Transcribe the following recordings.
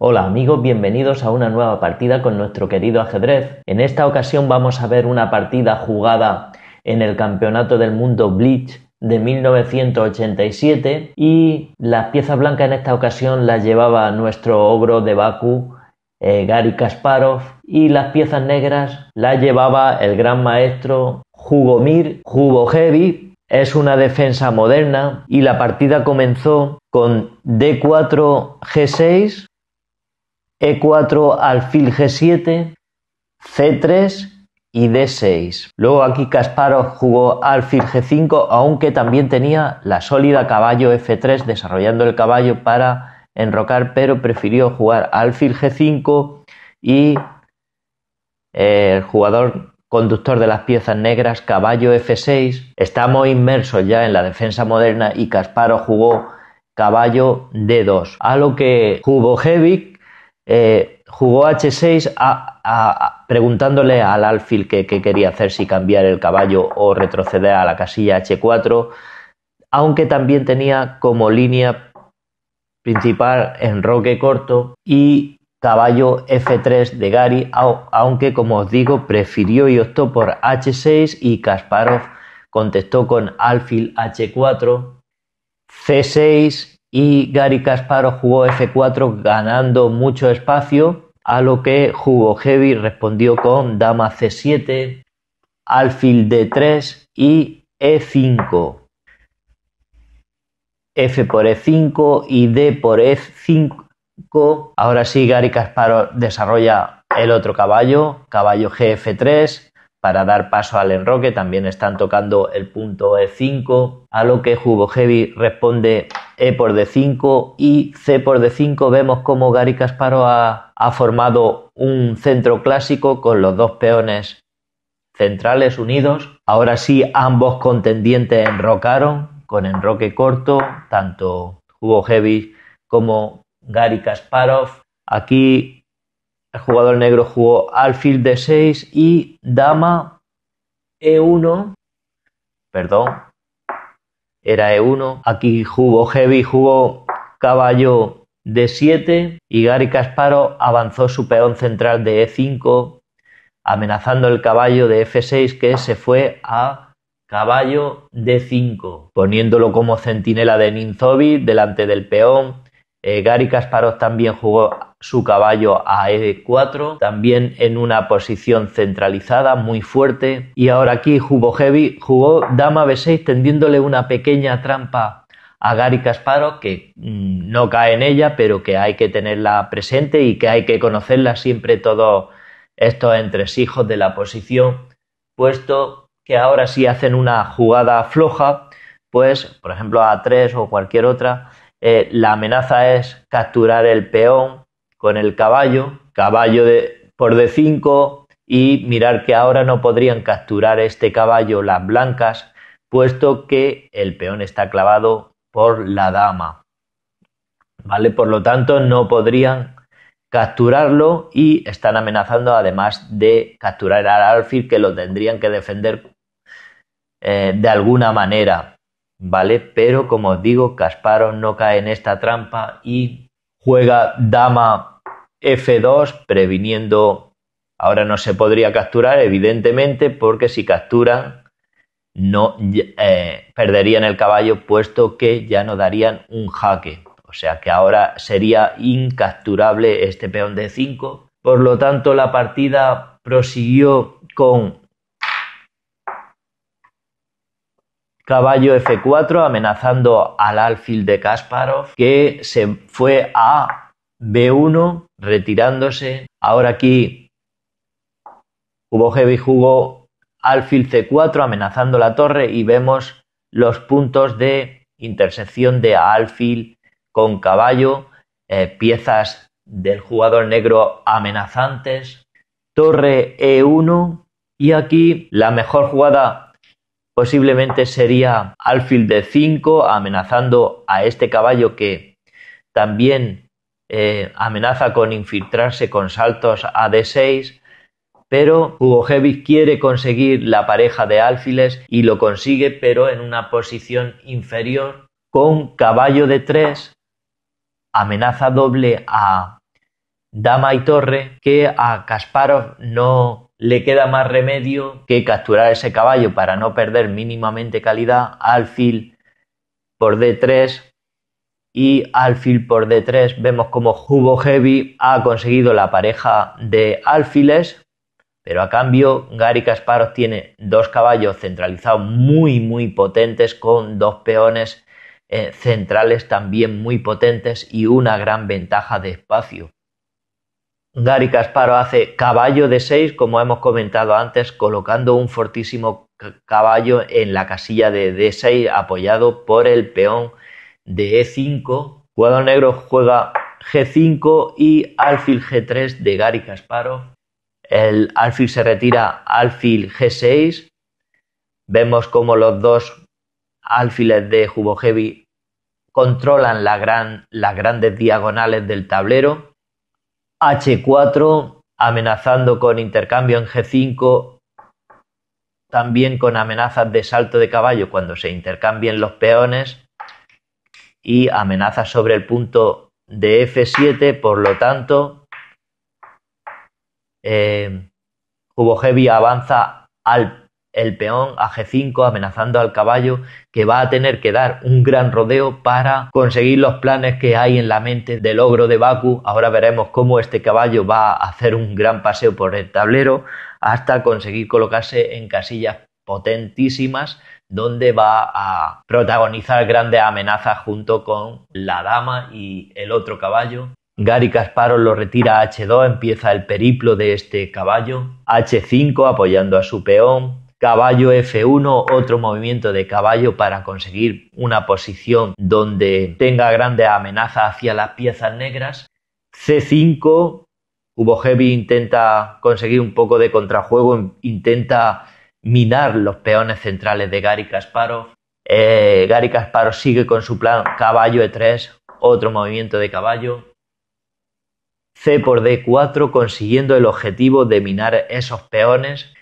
Hola amigos, bienvenidos a una nueva partida con nuestro querido ajedrez. En esta ocasión vamos a ver una partida jugada en el Campeonato del Mundo Bleach de 1987 y las piezas blancas en esta ocasión las llevaba nuestro ogro de Baku, eh, Gary Kasparov, y las piezas negras las llevaba el gran maestro Jugomir Heavy. Es una defensa moderna y la partida comenzó con D4 G6 e4, alfil G7, C3 y D6. Luego aquí Kasparov jugó alfil G5, aunque también tenía la sólida caballo F3 desarrollando el caballo para enrocar, pero prefirió jugar alfil G5 y eh, el jugador conductor de las piezas negras, caballo F6. Estamos inmersos ya en la defensa moderna y Kasparov jugó caballo D2, a lo que jugó Heavy eh, jugó H6 preguntándole al alfil qué que quería hacer, si cambiar el caballo o retroceder a la casilla H4, aunque también tenía como línea principal enroque corto y caballo F3 de Gary, aunque como os digo, prefirió y optó por H6 y Kasparov contestó con alfil H4, C6 y Gary Kasparov jugó F4 ganando mucho espacio, a lo que jugó Heavy respondió con dama C7, alfil D3 y E5. F por E5 y D por E5. Ahora sí, Gary Kasparov desarrolla el otro caballo, caballo GF3, para dar paso al enroque, también están tocando el punto E5, a lo que Hugo Heavy responde E por D5 y C por D5. Vemos como Gary Kasparov ha, formado un centro clásico con los dos peones centrales unidos. Ahora sí, ambos contendientes enrocaron con enroque corto, tanto Hugo Heavy como Gary Kasparov. Aquí el jugador negro jugó alfil de 6 y dama e1. Perdón. Era e1. Aquí jugó heavy, jugó caballo de 7 y Gary Kasparov avanzó su peón central de e5 amenazando el caballo de f6 que se fue a caballo de 5 poniéndolo como centinela de Ninzobi delante del peón eh, Gary Kasparov también jugó su caballo a e4, también en una posición centralizada muy fuerte. Y ahora aquí jugó Heavy, jugó dama b6 tendiéndole una pequeña trampa a Gary Kasparov que mm, no cae en ella, pero que hay que tenerla presente y que hay que conocerla siempre todos estos entresijos de la posición, puesto que ahora sí hacen una jugada floja, pues por ejemplo a3 o cualquier otra, eh, la amenaza es capturar el peón con el caballo, caballo por D5 y mirar que ahora no podrían capturar este caballo las blancas, puesto que el peón está clavado por la dama. ¿Vale? Por lo tanto, no podrían capturarlo y están amenazando además de capturar al alfil que lo tendrían que defender eh, de alguna manera. ¿vale? Pero como os digo, Casparo no cae en esta trampa y juega dama F2 previniendo... Ahora no se podría capturar, evidentemente, porque si capturan no eh, perderían el caballo puesto que ya no darían un jaque. O sea que ahora sería incapturable este peón de 5. Por lo tanto, la partida prosiguió con caballo F4 amenazando al alfil de Kasparov que se fue a B1 retirándose. Ahora aquí hubo heavy jugó alfil C4 amenazando la torre y vemos los puntos de intersección de alfil con caballo, eh, piezas del jugador negro amenazantes, torre E1 y aquí la mejor jugada Posiblemente sería alfil de 5, amenazando a este caballo que también eh, amenaza con infiltrarse con saltos a d6. Pero Hugo Hugojevic quiere conseguir la pareja de alfiles y lo consigue, pero en una posición inferior con caballo de 3, amenaza doble a dama y torre que a Kasparov no le queda más remedio que capturar ese caballo para no perder mínimamente calidad, alfil por D3 y alfil por D3. Vemos como Hubo Heavy ha conseguido la pareja de alfiles, pero a cambio Gary Kasparov tiene dos caballos centralizados muy muy potentes con dos peones eh, centrales también muy potentes y una gran ventaja de espacio. Gary Casparo hace caballo de 6, como hemos comentado antes, colocando un fortísimo caballo en la casilla de D6 apoyado por el peón de E5. Juego negro juega G5 y alfil G3 de Gary Casparo. El alfil se retira alfil G6. Vemos como los dos alfiles de Heavy controlan las grandes diagonales del tablero. H4 amenazando con intercambio en G5, también con amenazas de salto de caballo cuando se intercambien los peones y amenazas sobre el punto de F7, por lo tanto, eh, Hubo Heavy avanza al el peón a G5 amenazando al caballo que va a tener que dar un gran rodeo para conseguir los planes que hay en la mente del ogro de Baku. Ahora veremos cómo este caballo va a hacer un gran paseo por el tablero hasta conseguir colocarse en casillas potentísimas donde va a protagonizar grandes amenazas junto con la dama y el otro caballo. Gary Kasparov lo retira a H2, empieza el periplo de este caballo. H5 apoyando a su peón, caballo F1, otro movimiento de caballo para conseguir una posición donde tenga grande amenaza hacia las piezas negras. C5, Ubojevi Heavy intenta conseguir un poco de contrajuego, intenta minar los peones centrales de Gary Kasparov. Eh, Gary Kasparov sigue con su plan caballo E3, otro movimiento de caballo. C por D4 consiguiendo el objetivo de minar esos peones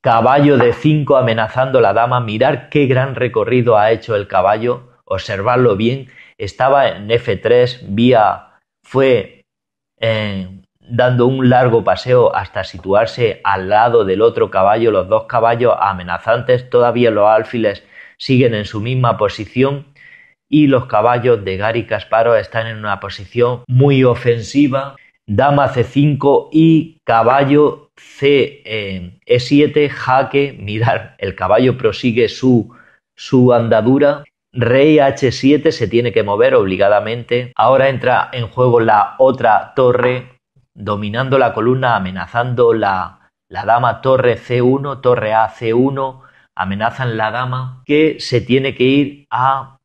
Caballo de cinco amenazando la dama, mirar qué gran recorrido ha hecho el caballo, observarlo bien, estaba en F3, vía fue eh, dando un largo paseo hasta situarse al lado del otro caballo, los dos caballos amenazantes, todavía los alfiles siguen en su misma posición y los caballos de Gary Casparo están en una posición muy ofensiva, dama C5 y caballo C, E7, eh, e jaque, mirar, el caballo prosigue su, su andadura. Rey H7 se tiene que mover obligadamente. Ahora entra en juego la otra torre, dominando la columna, amenazando la, la dama torre C1, torre A C1, amenazan la dama, que se tiene que ir a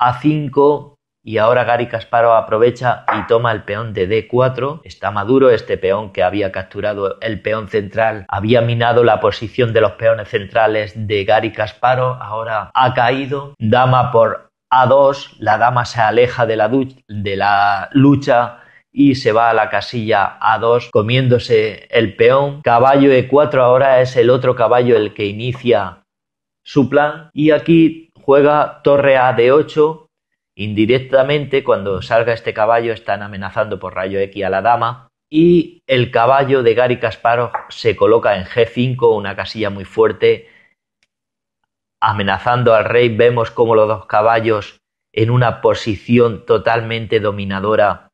A5, y ahora Gary Kasparov aprovecha y toma el peón de D4. Está maduro este peón que había capturado el peón central, había minado la posición de los peones centrales de Gary Kasparov, ahora ha caído. Dama por A2, la dama se aleja de la, de la lucha y se va a la casilla A2 comiéndose el peón. Caballo E4 ahora es el otro caballo el que inicia su plan y aquí juega torre A de 8 Indirectamente, cuando salga este caballo, están amenazando por rayo X a la dama. Y el caballo de Gary Kasparov se coloca en G5, una casilla muy fuerte, amenazando al rey. Vemos como los dos caballos en una posición totalmente dominadora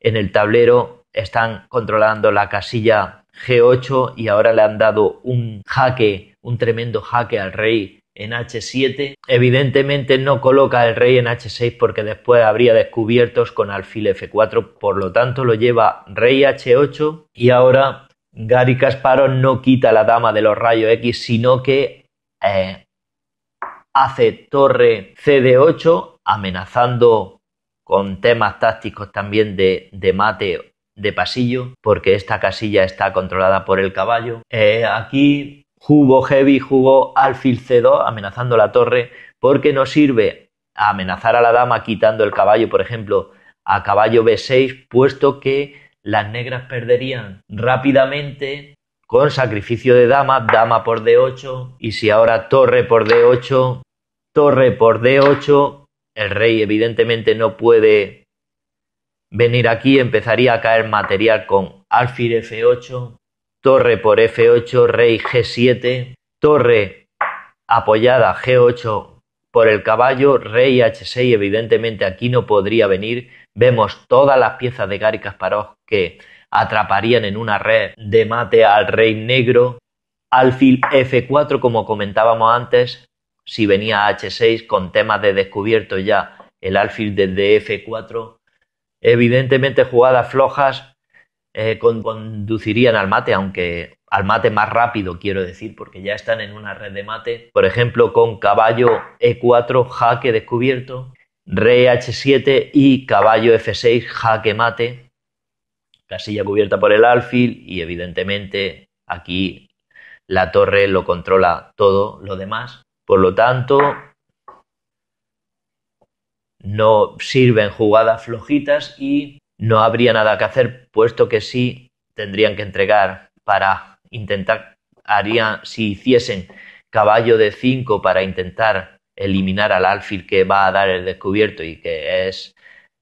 en el tablero están controlando la casilla G8 y ahora le han dado un jaque, un tremendo jaque al rey en h7. Evidentemente no coloca el rey en h6 porque después habría descubiertos con alfil f4, por lo tanto lo lleva rey h8 y ahora Gary Kasparov no quita la dama de los rayos X, sino que eh, hace torre cd8 amenazando con temas tácticos también de, de mate de pasillo, porque esta casilla está controlada por el caballo. Eh, aquí jugó Heavy, jugó alfil c2, amenazando la torre, porque no sirve amenazar a la dama quitando el caballo, por ejemplo, a caballo b6, puesto que las negras perderían rápidamente con sacrificio de dama, dama por d8, y si ahora torre por d8, torre por d8, el rey evidentemente no puede venir aquí, empezaría a caer material con alfil f8, torre por F8, rey G7, torre apoyada G8 por el caballo, rey H6, evidentemente aquí no podría venir. Vemos todas las piezas de Gary Kasparov que atraparían en una red de mate al rey negro. Alfil F4, como comentábamos antes, si venía H6 con temas de descubierto ya el alfil desde F4. Evidentemente jugadas flojas eh, conducirían al mate, aunque al mate más rápido, quiero decir, porque ya están en una red de mate, por ejemplo, con caballo E4, jaque descubierto, re H7 y caballo F6, jaque mate, casilla cubierta por el alfil y evidentemente aquí la torre lo controla todo lo demás. Por lo tanto, no sirven jugadas flojitas y no habría nada que hacer puesto que sí tendrían que entregar para intentar, harían, si hiciesen caballo de 5 para intentar eliminar al alfil que va a dar el descubierto y que es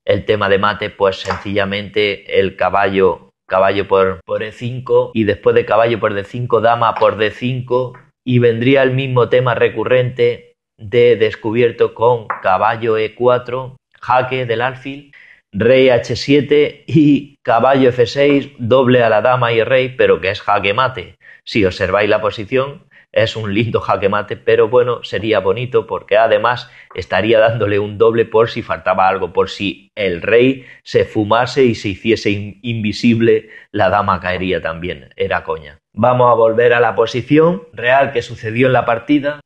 el tema de mate, pues sencillamente el caballo, caballo por, por E5 y después de caballo por D5, dama por D5 y vendría el mismo tema recurrente de descubierto con caballo E4, jaque del alfil rey h7 y caballo f6, doble a la dama y rey, pero que es jaque mate. Si observáis la posición, es un lindo jaque mate, pero bueno, sería bonito porque además estaría dándole un doble por si faltaba algo, por si el rey se fumase y se hiciese invisible, la dama caería también, era coña. Vamos a volver a la posición real que sucedió en la partida.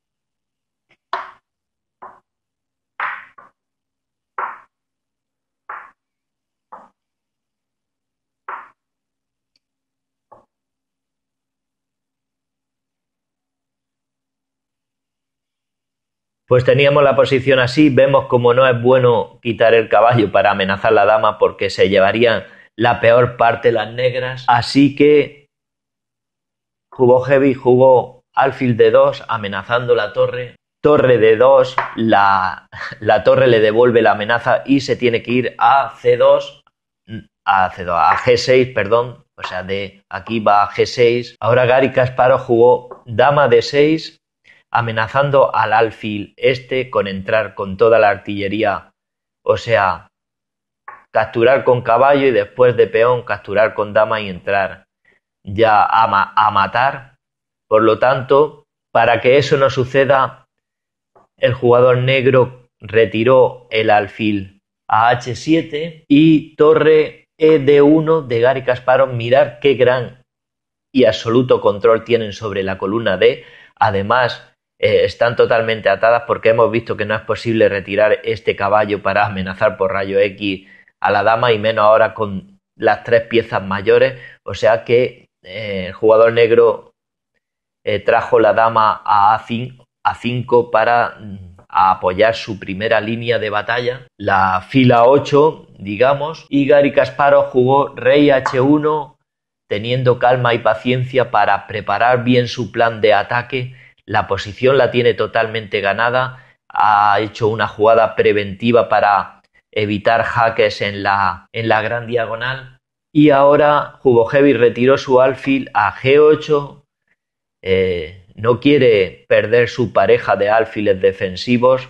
pues teníamos la posición así, vemos como no es bueno quitar el caballo para amenazar la dama porque se llevaría la peor parte las negras, así que jugó heavy, jugó alfil de 2 amenazando la torre, torre de 2, la, torre le devuelve la amenaza y se tiene que ir a C2, a a G6, perdón, o sea, de aquí va a G6. Ahora Gary Kasparov jugó dama de 6 amenazando al alfil este con entrar con toda la artillería, o sea, capturar con caballo y después de peón capturar con dama y entrar ya a, a matar. Por lo tanto, para que eso no suceda, el jugador negro retiró el alfil a h7 y torre ed1 de Gary Kasparov. Mirar qué gran y absoluto control tienen sobre la columna D. Además, eh, están totalmente atadas porque hemos visto que no es posible retirar este caballo para amenazar por rayo X a la dama y menos ahora con las tres piezas mayores. O sea que eh, el jugador negro eh, trajo la dama a A5, para mm, apoyar su primera línea de batalla, la fila 8, digamos, y Gary Kasparov jugó rey H1 teniendo calma y paciencia para preparar bien su plan de ataque la posición la tiene totalmente ganada, ha hecho una jugada preventiva para evitar jaques en la, en la gran diagonal y ahora Heavy retiró su alfil a G8, eh, no quiere perder su pareja de alfiles defensivos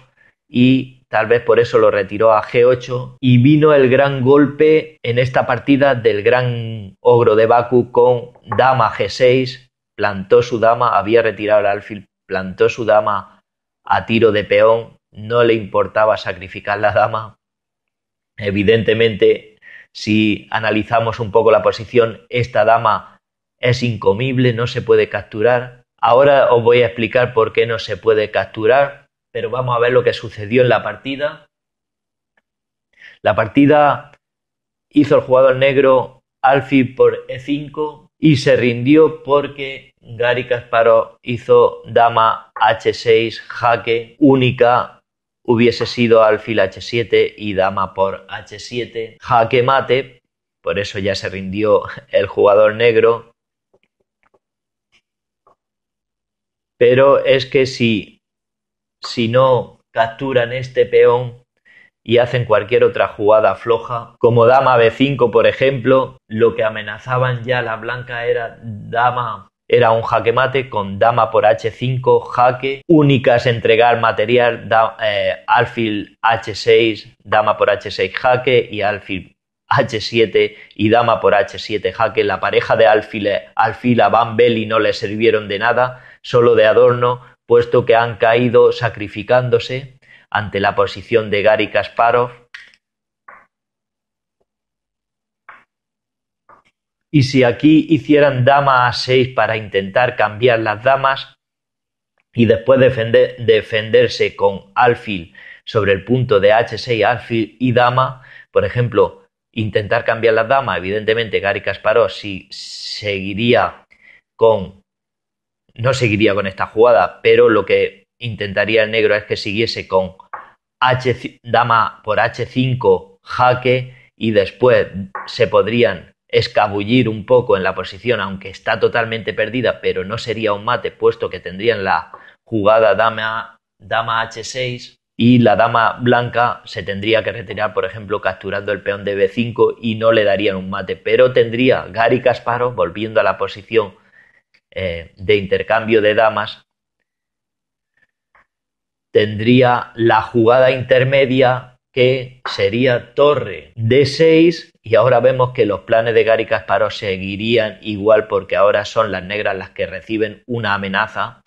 y tal vez por eso lo retiró a G8 y vino el gran golpe en esta partida del gran ogro de Baku con Dama G6 plantó su dama, había retirado el alfil, plantó su dama a tiro de peón, no le importaba sacrificar la dama. Evidentemente, si analizamos un poco la posición, esta dama es incomible, no se puede capturar. Ahora os voy a explicar por qué no se puede capturar, pero vamos a ver lo que sucedió en la partida. La partida hizo el jugador negro alfil por e5, y se rindió porque Gary Kasparov hizo dama h6, jaque única, hubiese sido alfil h7 y dama por h7, jaque mate, por eso ya se rindió el jugador negro. Pero es que si, si no capturan este peón, y hacen cualquier otra jugada floja, como dama b5 por ejemplo, lo que amenazaban ya la blanca era dama era un jaque mate con dama por h5, jaque, únicas entregar material, eh, alfil h6, dama por h6 jaque y alfil h7 y dama por h7 jaque. La pareja de alfiles, alfil a Van Belli no le sirvieron de nada, solo de adorno, puesto que han caído sacrificándose ante la posición de Gary Kasparov. Y si aquí hicieran dama a 6 para intentar cambiar las damas y después defenderse con alfil sobre el punto de h6, alfil y dama, por ejemplo, intentar cambiar las damas, evidentemente Gary Kasparov sí seguiría con no seguiría con esta jugada, pero lo que intentaría el negro es que siguiese con H, dama por H5, jaque, y después se podrían escabullir un poco en la posición, aunque está totalmente perdida, pero no sería un mate, puesto que tendrían la jugada dama, dama H6 y la dama blanca se tendría que retirar, por ejemplo, capturando el peón de B5 y no le darían un mate, pero tendría Gary Kasparov volviendo a la posición eh, de intercambio de damas tendría la jugada intermedia que sería torre d 6 y ahora vemos que los planes de Gary Kasparov seguirían igual porque ahora son las negras las que reciben una amenaza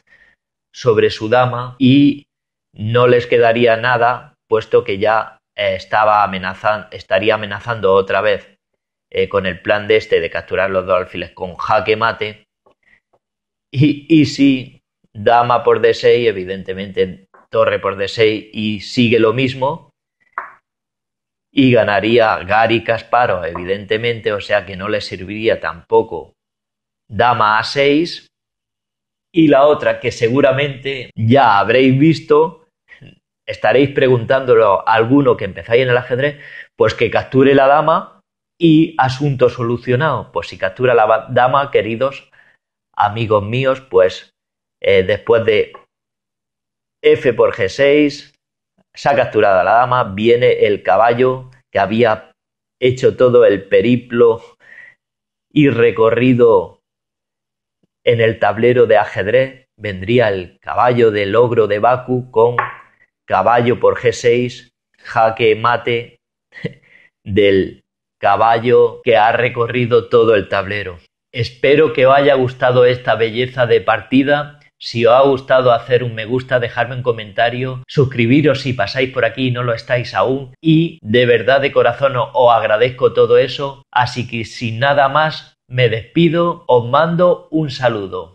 sobre su dama y no les quedaría nada puesto que ya eh, estaba estaría amenazando otra vez eh, con el plan de este de capturar los dos alfiles con jaque mate y, y si dama por D6 evidentemente torre por D6 y sigue lo mismo. Y ganaría Gary Casparo evidentemente, o sea que no le serviría tampoco dama a 6. Y la otra que seguramente ya habréis visto, estaréis preguntándolo a alguno que empezáis en el ajedrez, pues que capture la dama y asunto solucionado. Pues si captura la dama, queridos amigos míos, pues eh, después de F por G6, se ha capturado la dama, viene el caballo que había hecho todo el periplo y recorrido en el tablero de ajedrez, vendría el caballo del ogro de Baku con caballo por G6, jaque mate del caballo que ha recorrido todo el tablero. Espero que os haya gustado esta belleza de partida si os ha gustado hacer un me gusta, dejarme un comentario, suscribiros si pasáis por aquí y no lo estáis aún. Y de verdad de corazón os agradezco todo eso. Así que sin nada más, me despido, os mando un saludo.